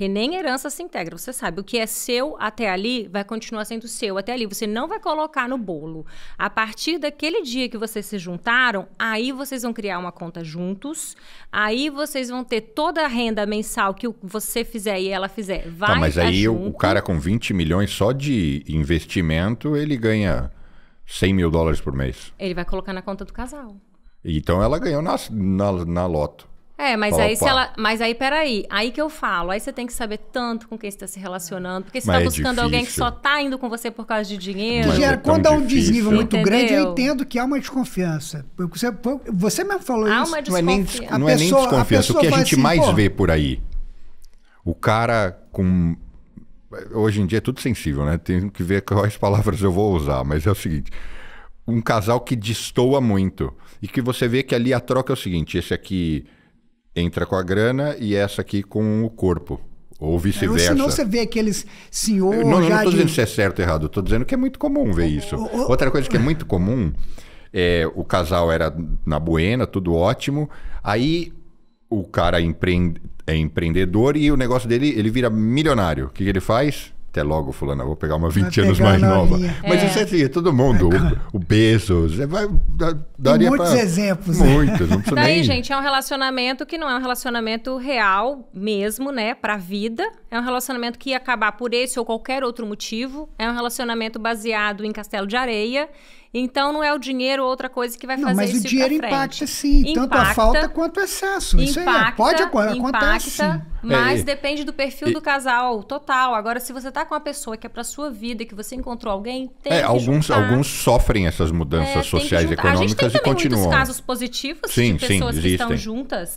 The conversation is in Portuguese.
que nem herança se integra. Você sabe, o que é seu até ali vai continuar sendo seu até ali. Você não vai colocar no bolo. A partir daquele dia que vocês se juntaram, aí vocês vão criar uma conta juntos. Aí vocês vão ter toda a renda mensal que você fizer e ela fizer. Tá, vai tá, mas aí junto. o cara com 20 milhões só de investimento, ele ganha 100 mil dólares por mês. Ele vai colocar na conta do casal. Então ela ganhou na, na, na loto. É, mas aí se ela. Mas aí, peraí, aí que eu falo. Aí você tem que saber tanto com quem você está se relacionando. Porque você está é buscando é alguém que só está indo com você por causa de dinheiro. Mas Gera, é, é quando há um desnível muito Entendeu? grande, eu entendo que há uma desconfiança. Você, você mesmo falou há isso. Uma desconfiança. Não é nem, des, não é nem desconfiança. É o que a gente assim, mais pô, vê por aí? O cara com hoje em dia é tudo sensível, né? Tem que ver quais palavras eu vou usar, mas é o seguinte: um casal que destoa muito e que você vê que ali a troca é o seguinte, esse aqui entra com a grana e essa aqui com o corpo. Ou é, vice-versa. Senão você vê aqueles senhores. Não estou de... dizendo se é certo ou errado, estou dizendo que é muito comum ver isso. O, o, Outra coisa que é muito comum é o casal era na Buena, tudo ótimo. Aí o cara é, é empreendedor e o negócio dele ele vira milionário. O que, que ele faz? Até logo, fulana, vou pegar uma 20 anos mais nova. Minha. Mas é. isso é assim, é todo mundo. O, o Bezos, é, vai, daria muitos pra... exemplos. Né? Muitos, não Daí, nem... gente, é um relacionamento que não é um relacionamento real mesmo, né, pra vida. É um relacionamento que ia acabar por esse ou qualquer outro motivo. É um relacionamento baseado em Castelo de Areia então não é o dinheiro outra coisa que vai não, fazer mas isso Mas o dinheiro impacta sim, impacta, tanto a falta quanto o excesso. Impacta, isso aí é, pode acontecer. Impacta, mas é, depende do perfil é, do casal total. Agora, se você tá com uma pessoa que é para sua vida, que você encontrou alguém, tem é, alguns, alguns sofrem essas mudanças é, sociais e econômicas e continuam. A gente tem muitos casos positivos sim, de pessoas sim, que estão juntas